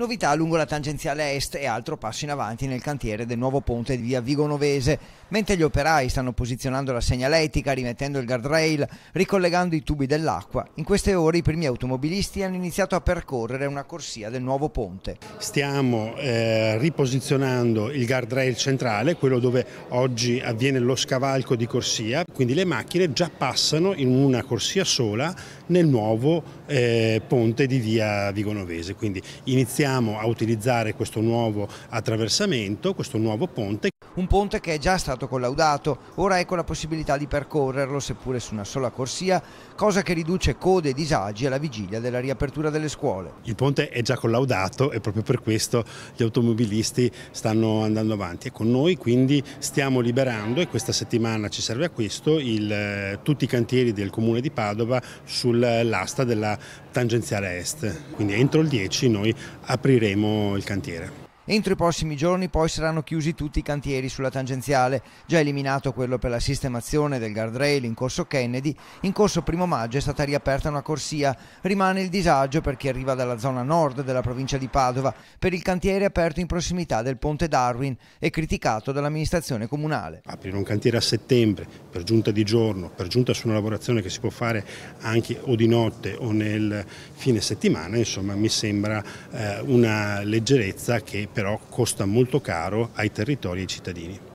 Novità lungo la tangenziale est e altro passo in avanti nel cantiere del nuovo ponte di via Vigonovese mentre gli operai stanno posizionando la segnaletica, rimettendo il guardrail, ricollegando i tubi dell'acqua, in queste ore i primi automobilisti hanno iniziato a percorrere una corsia del nuovo ponte. Stiamo eh, riposizionando il guardrail centrale, quello dove oggi avviene lo scavalco di corsia, quindi le macchine già passano in una corsia sola nel nuovo eh, ponte di via Vigonovese, quindi iniziamo a utilizzare questo nuovo attraversamento, questo nuovo ponte. Un ponte che è già stato collaudato, ora ecco la possibilità di percorrerlo seppure su una sola corsia, cosa che riduce code e disagi alla vigilia della riapertura delle scuole. Il ponte è già collaudato e proprio per questo gli automobilisti stanno andando avanti. E con noi quindi stiamo liberando, e questa settimana ci serve a questo, il, eh, tutti i cantieri del comune di Padova sull'asta della tangenziale est. Quindi entro il 10 noi apriremo il cantiere. Entro i prossimi giorni poi saranno chiusi tutti i cantieri sulla tangenziale, già eliminato quello per la sistemazione del guardrail in corso Kennedy, in corso primo maggio è stata riaperta una corsia, rimane il disagio per chi arriva dalla zona nord della provincia di Padova per il cantiere aperto in prossimità del ponte Darwin e criticato dall'amministrazione comunale. Aprire un cantiere a settembre, per giunta di giorno, per giunta su una lavorazione che si può fare anche o di notte o nel fine settimana, insomma mi sembra eh, una leggerezza che per però costa molto caro ai territori e ai cittadini.